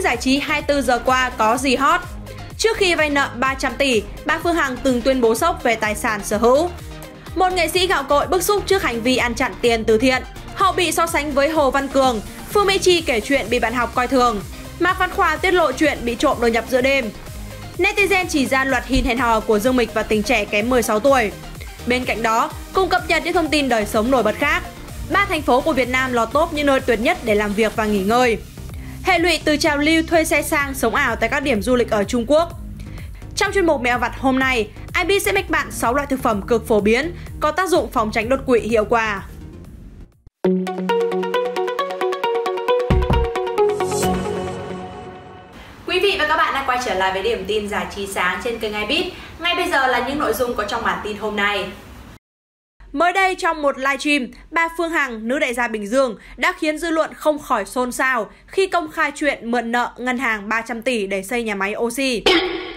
giải trí 24 giờ qua có gì hot? Trước khi vay nợ 300 tỷ, bà Phương Hằng từng tuyên bố sốc về tài sản sở hữu. Một nghệ sĩ gạo cội bức xúc trước hành vi ăn chặn tiền từ thiện. Họ bị so sánh với Hồ Văn Cường, Phương Mỹ Chi kể chuyện bị bạn học coi thường. Mạc Văn Khoa tiết lộ chuyện bị trộm đột nhập giữa đêm. Netizen chỉ ra loạt hin hẹn hò của Dương Mịch và tình trẻ kém 16 tuổi. Bên cạnh đó, cùng cập nhật những thông tin đời sống nổi bật khác. Ba thành phố của Việt Nam lọt top những nơi tuyệt nhất để làm việc và nghỉ ngơi hệ lụy từ trào lưu thuê xe sang sống ảo tại các điểm du lịch ở Trung Quốc. Trong chuyên mục Mẹo vặt hôm nay, IB sẽ mách bạn 6 loại thực phẩm cực phổ biến có tác dụng phòng tránh đột quỵ hiệu quả. Quý vị và các bạn đã quay trở lại với điểm tin giải trí sáng trên kênh iBit. Ngay bây giờ là những nội dung có trong bản tin hôm nay. Mới đây trong một live stream, bà Phương Hằng, nữ đại gia Bình Dương, đã khiến dư luận không khỏi xôn xao khi công khai chuyện mượn nợ ngân hàng 300 tỷ để xây nhà máy oxy.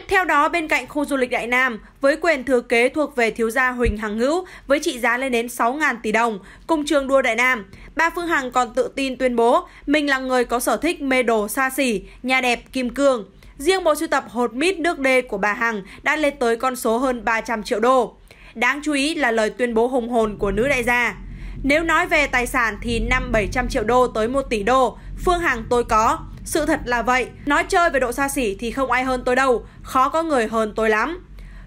Theo đó, bên cạnh khu du lịch Đại Nam, với quyền thừa kế thuộc về thiếu gia Huỳnh Hằng Hữu với trị giá lên đến 6.000 tỷ đồng, cùng trường đua Đại Nam, bà Phương Hằng còn tự tin tuyên bố mình là người có sở thích mê đồ xa xỉ, nhà đẹp, kim cương. Riêng bộ sưu tập hột mít nước đê của bà Hằng đã lên tới con số hơn 300 triệu đô. Đáng chú ý là lời tuyên bố hùng hồn của nữ đại gia. Nếu nói về tài sản thì năm 700 triệu đô tới 1 tỷ đô, Phương Hằng tôi có. Sự thật là vậy, nói chơi về độ xa xỉ thì không ai hơn tôi đâu, khó có người hơn tôi lắm.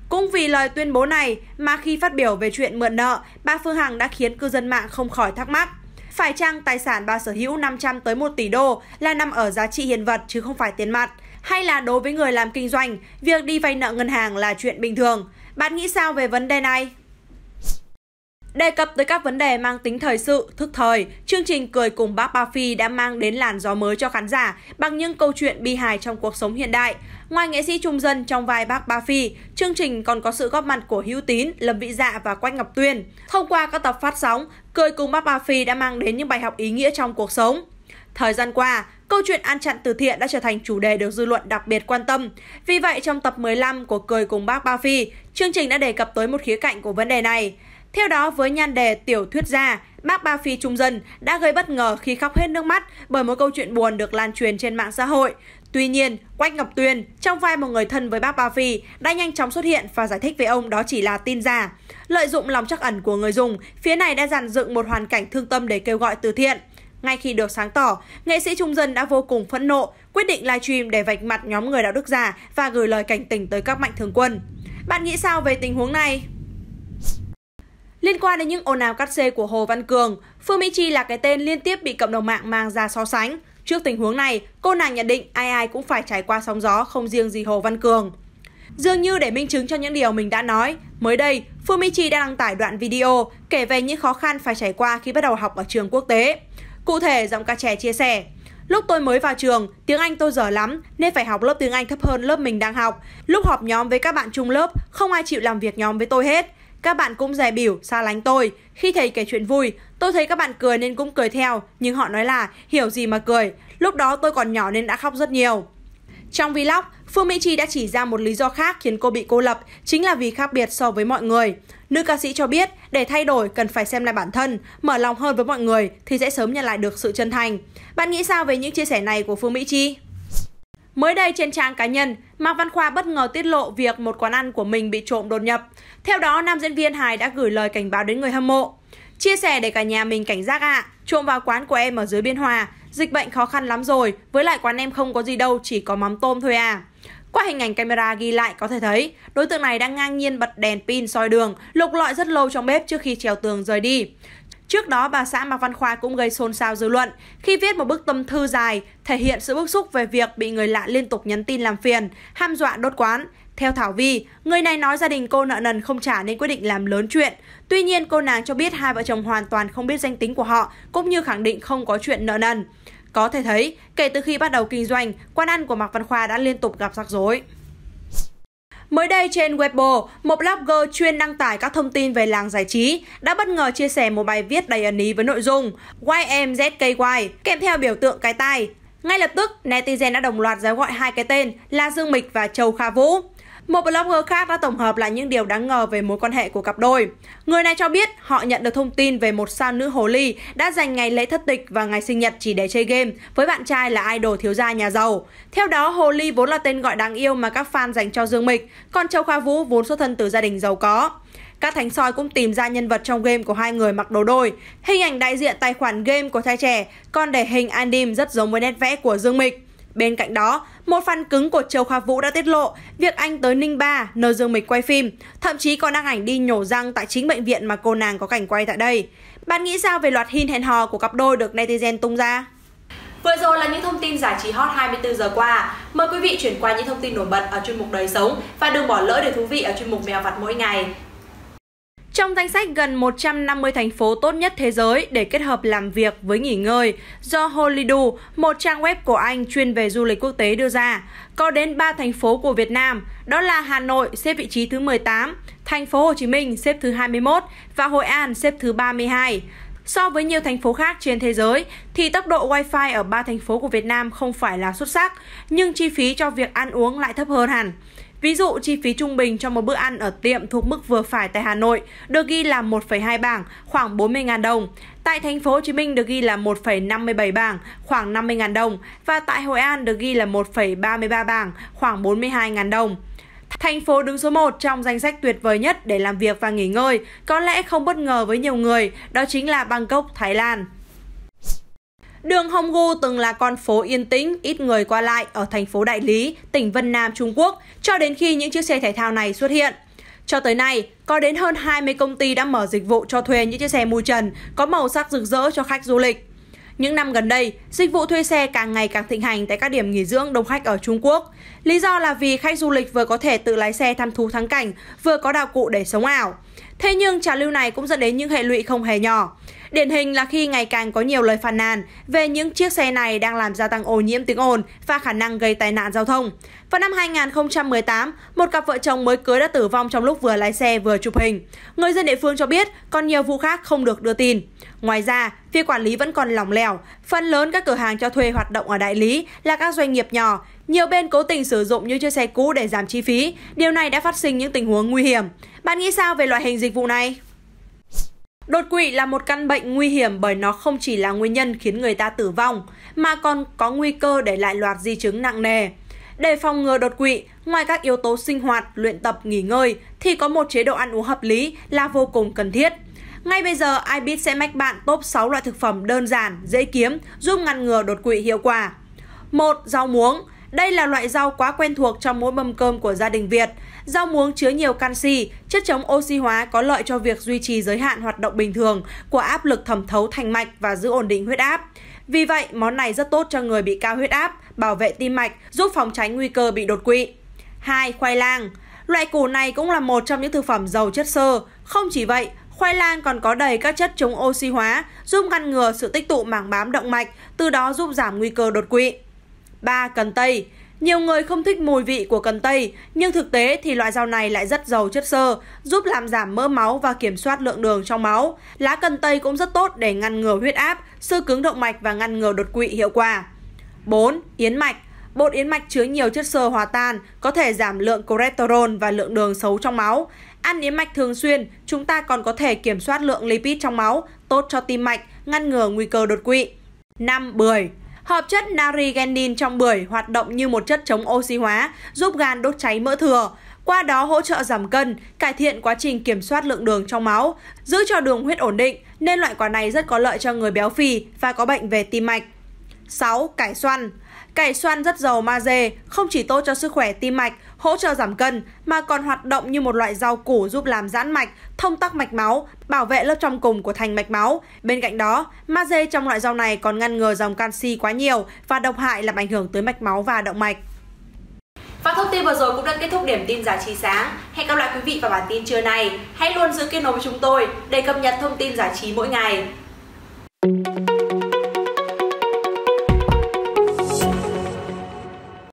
Cũng vì lời tuyên bố này mà khi phát biểu về chuyện mượn nợ, bà Phương Hằng đã khiến cư dân mạng không khỏi thắc mắc. Phải chăng tài sản bà sở hữu 500 tới 1 tỷ đô là nằm ở giá trị hiện vật chứ không phải tiền mặt? Hay là đối với người làm kinh doanh, việc đi vay nợ ngân hàng là chuyện bình thường? Bạn nghĩ sao về vấn đề này? Đề cập tới các vấn đề mang tính thời sự, thức thời, chương trình Cười cùng bác Ba Phi đã mang đến làn gió mới cho khán giả bằng những câu chuyện bi hài trong cuộc sống hiện đại. Ngoài nghệ sĩ trung dân trong vai bác Ba Phi, chương trình còn có sự góp mặt của Hữu Tín, Lâm vị Dạ và Quách Ngọc Tuyên. Thông qua các tập phát sóng, Cười cùng bác Ba Phi đã mang đến những bài học ý nghĩa trong cuộc sống. Thời gian qua, Câu chuyện ăn chặn từ thiện đã trở thành chủ đề được dư luận đặc biệt quan tâm. Vì vậy, trong tập 15 của Cười cùng bác Ba Phi, chương trình đã đề cập tới một khía cạnh của vấn đề này. Theo đó, với nhan đề Tiểu thuyết gia, bác Ba Phi Trung Dân đã gây bất ngờ khi khóc hết nước mắt bởi một câu chuyện buồn được lan truyền trên mạng xã hội. Tuy nhiên, Quách Ngọc Tuyên, trong vai một người thân với bác Ba Phi, đã nhanh chóng xuất hiện và giải thích với ông đó chỉ là tin giả. Lợi dụng lòng trắc ẩn của người dùng, phía này đã dàn dựng một hoàn cảnh thương tâm để kêu gọi từ thiện. Ngay khi được sáng tỏ, nghệ sĩ Trung Dân đã vô cùng phẫn nộ, quyết định livestream để vạch mặt nhóm người đạo đức giả và gửi lời cảnh tỉnh tới các mạnh thường quân. Bạn nghĩ sao về tình huống này? Liên quan đến những ồn ào cắt xê của Hồ Văn Cường, Phương Mỹ Chi là cái tên liên tiếp bị cộng đồng mạng mang ra so sánh. Trước tình huống này, cô nàng nhận định ai ai cũng phải trải qua sóng gió không riêng gì Hồ Văn Cường. Dường như để minh chứng cho những điều mình đã nói, mới đây, Phương Mỹ Chi đã đăng tải đoạn video kể về những khó khăn phải trải qua khi bắt đầu học ở trường quốc tế. Cụ thể, giọng ca trẻ chia sẻ, Lúc tôi mới vào trường, tiếng Anh tôi dở lắm nên phải học lớp tiếng Anh thấp hơn lớp mình đang học. Lúc họp nhóm với các bạn chung lớp, không ai chịu làm việc nhóm với tôi hết. Các bạn cũng dè biểu, xa lánh tôi. Khi thầy kể chuyện vui, tôi thấy các bạn cười nên cũng cười theo, nhưng họ nói là hiểu gì mà cười. Lúc đó tôi còn nhỏ nên đã khóc rất nhiều. Trong vlog, Phương Mỹ Chi đã chỉ ra một lý do khác khiến cô bị cô lập, chính là vì khác biệt so với mọi người. Nữ ca sĩ cho biết, để thay đổi cần phải xem lại bản thân, mở lòng hơn với mọi người thì sẽ sớm nhận lại được sự chân thành. Bạn nghĩ sao về những chia sẻ này của Phương Mỹ Chi? Mới đây trên trang cá nhân, Mạc Văn Khoa bất ngờ tiết lộ việc một quán ăn của mình bị trộm đột nhập. Theo đó, nam diễn viên hài đã gửi lời cảnh báo đến người hâm mộ. Chia sẻ để cả nhà mình cảnh giác ạ, à, trộm vào quán của em ở dưới Biên Hòa, dịch bệnh khó khăn lắm rồi, với lại quán em không có gì đâu, chỉ có mắm tôm thôi à. Qua hình ảnh camera ghi lại có thể thấy, đối tượng này đang ngang nhiên bật đèn pin soi đường, lục lọi rất lâu trong bếp trước khi trèo tường rời đi. Trước đó, bà xã Mạc Văn Khoa cũng gây xôn xao dư luận khi viết một bức tâm thư dài thể hiện sự bức xúc về việc bị người lạ liên tục nhắn tin làm phiền, ham dọa đốt quán. Theo Thảo Vi, người này nói gia đình cô nợ nần không trả nên quyết định làm lớn chuyện. Tuy nhiên, cô nàng cho biết hai vợ chồng hoàn toàn không biết danh tính của họ, cũng như khẳng định không có chuyện nợ nần. Có thể thấy, kể từ khi bắt đầu kinh doanh, quán ăn của Mạc Văn Khoa đã liên tục gặp rắc rối. Mới đây trên Weibo, một blogger chuyên đăng tải các thông tin về làng giải trí đã bất ngờ chia sẻ một bài viết đầy ẩn ý với nội dung YMZKY kèm theo biểu tượng cái tai. Ngay lập tức, netizen đã đồng loạt giới gọi hai cái tên là Dương Mịch và Châu Kha Vũ. Một blogger khác đã tổng hợp lại những điều đáng ngờ về mối quan hệ của cặp đôi. Người này cho biết họ nhận được thông tin về một sao nữ hồ ly đã dành ngày lễ thất tịch và ngày sinh nhật chỉ để chơi game với bạn trai là idol thiếu gia nhà giàu. Theo đó, hồ ly vốn là tên gọi đáng yêu mà các fan dành cho Dương Mịch, còn Châu Khoa Vũ vốn xuất thân từ gia đình giàu có. Các thánh soi cũng tìm ra nhân vật trong game của hai người mặc đồ đôi. Hình ảnh đại diện tài khoản game của trai trẻ, còn để hình anime rất giống với nét vẽ của Dương Mịch. Bên cạnh đó, một fan cứng của Châu Khoa Vũ đã tiết lộ việc anh tới Ninh Ba, nơi Dương Mịch quay phim, thậm chí còn đăng ảnh đi nhổ răng tại chính bệnh viện mà cô nàng có cảnh quay tại đây. Bạn nghĩ sao về loạt hình hẹn hò của cặp đôi được netizen tung ra? Vừa rồi là những thông tin giải trí hot 24 giờ qua. Mời quý vị chuyển qua những thông tin nổi bật ở chuyên mục đời sống và đừng bỏ lỡ để thú vị ở chuyên mục mèo vặt mỗi ngày. Trong danh sách gần 150 thành phố tốt nhất thế giới để kết hợp làm việc với nghỉ ngơi do Holidu, một trang web của Anh chuyên về du lịch quốc tế đưa ra, có đến 3 thành phố của Việt Nam, đó là Hà Nội xếp vị trí thứ 18, thành phố Hồ Chí Minh xếp thứ 21 và Hội An xếp thứ 32. So với nhiều thành phố khác trên thế giới thì tốc độ Wi-Fi ở ba thành phố của Việt Nam không phải là xuất sắc, nhưng chi phí cho việc ăn uống lại thấp hơn hẳn. Ví dụ, chi phí trung bình cho một bữa ăn ở tiệm thuộc mức vừa phải tại Hà Nội được ghi là 1,2 bảng, khoảng 40.000 đồng. Tại thành phố Hồ Chí Minh được ghi là 1,57 bảng, khoảng 50.000 đồng và tại Hội An được ghi là 1,33 bảng, khoảng 42.000 đồng. Thành phố đứng số 1 trong danh sách tuyệt vời nhất để làm việc và nghỉ ngơi, có lẽ không bất ngờ với nhiều người, đó chính là Bangkok, Thái Lan. Đường Hồng Gu từng là con phố yên tĩnh, ít người qua lại ở thành phố Đại Lý, tỉnh Vân Nam, Trung Quốc, cho đến khi những chiếc xe thể thao này xuất hiện. Cho tới nay, có đến hơn 20 công ty đã mở dịch vụ cho thuê những chiếc xe mui trần có màu sắc rực rỡ cho khách du lịch. Những năm gần đây, dịch vụ thuê xe càng ngày càng thịnh hành tại các điểm nghỉ dưỡng đông khách ở Trung Quốc. Lý do là vì khách du lịch vừa có thể tự lái xe tham thú thắng cảnh, vừa có đạo cụ để sống ảo. Thế nhưng trào lưu này cũng dẫn đến những hệ lụy không hề nhỏ. Điển hình là khi ngày càng có nhiều lời phàn nàn về những chiếc xe này đang làm gia tăng ô nhiễm tiếng ồn và khả năng gây tai nạn giao thông. Vào năm 2018, một cặp vợ chồng mới cưới đã tử vong trong lúc vừa lái xe vừa chụp hình. Người dân địa phương cho biết còn nhiều vụ khác không được đưa tin. Ngoài ra, phía quản lý vẫn còn lỏng lẻo. Phần lớn các cửa hàng cho thuê hoạt động ở đại lý là các doanh nghiệp nhỏ, nhiều bên cố tình sử dụng những chiếc xe cũ để giảm chi phí, điều này đã phát sinh những tình huống nguy hiểm. Bạn nghĩ sao về loại hình dịch vụ này? Đột quỵ là một căn bệnh nguy hiểm bởi nó không chỉ là nguyên nhân khiến người ta tử vong, mà còn có nguy cơ để lại loạt di chứng nặng nề. Để phòng ngừa đột quỵ, ngoài các yếu tố sinh hoạt, luyện tập, nghỉ ngơi, thì có một chế độ ăn uống hợp lý là vô cùng cần thiết. Ngay bây giờ, iBit sẽ mách bạn top 6 loại thực phẩm đơn giản, dễ kiếm, giúp ngăn ngừa đột quỵ hiệu quả. 1. Rau muống đây là loại rau quá quen thuộc trong mỗi mâm cơm của gia đình Việt. Rau muống chứa nhiều canxi, chất chống oxy hóa có lợi cho việc duy trì giới hạn hoạt động bình thường của áp lực thẩm thấu thành mạch và giữ ổn định huyết áp. Vì vậy, món này rất tốt cho người bị cao huyết áp, bảo vệ tim mạch, giúp phòng tránh nguy cơ bị đột quỵ. 2. Khoai lang Loại củ này cũng là một trong những thực phẩm giàu chất xơ. Không chỉ vậy, khoai lang còn có đầy các chất chống oxy hóa, giúp ngăn ngừa sự tích tụ mảng bám động mạch, từ đó giúp giảm nguy cơ đột quỵ. 3. Cần tây nhiều người không thích mùi vị của cần tây, nhưng thực tế thì loại rau này lại rất giàu chất xơ, giúp làm giảm mỡ máu và kiểm soát lượng đường trong máu. Lá cần tây cũng rất tốt để ngăn ngừa huyết áp, sư cứng động mạch và ngăn ngừa đột quỵ hiệu quả. 4. Yến mạch Bột yến mạch chứa nhiều chất xơ hòa tan, có thể giảm lượng cholesterol và lượng đường xấu trong máu. Ăn yến mạch thường xuyên, chúng ta còn có thể kiểm soát lượng lipid trong máu, tốt cho tim mạch, ngăn ngừa nguy cơ đột quỵ. 5. Bưởi Hợp chất narigenin trong bưởi hoạt động như một chất chống oxy hóa, giúp gan đốt cháy mỡ thừa, qua đó hỗ trợ giảm cân, cải thiện quá trình kiểm soát lượng đường trong máu, giữ cho đường huyết ổn định nên loại quả này rất có lợi cho người béo phì và có bệnh về tim mạch. 6. Cải xoăn Cải xoăn rất giàu magie, không chỉ tốt cho sức khỏe tim mạch, hỗ trợ giảm cân, mà còn hoạt động như một loại rau củ giúp làm giãn mạch, thông tắc mạch máu, bảo vệ lớp trong cùng của thành mạch máu. Bên cạnh đó, magie trong loại rau này còn ngăn ngừa dòng canxi quá nhiều và độc hại làm ảnh hưởng tới mạch máu và động mạch. Và thông tin vừa rồi cũng đã kết thúc điểm tin giải trí sáng. Hẹn gặp lại quý vị vào bản tin trưa này Hãy luôn giữ kết nối với chúng tôi để cập nhật thông tin giải trí mỗi ngày.